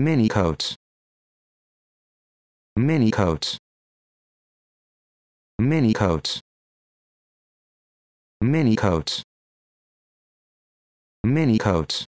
mini coats mini coats mini coats mini coats mini coats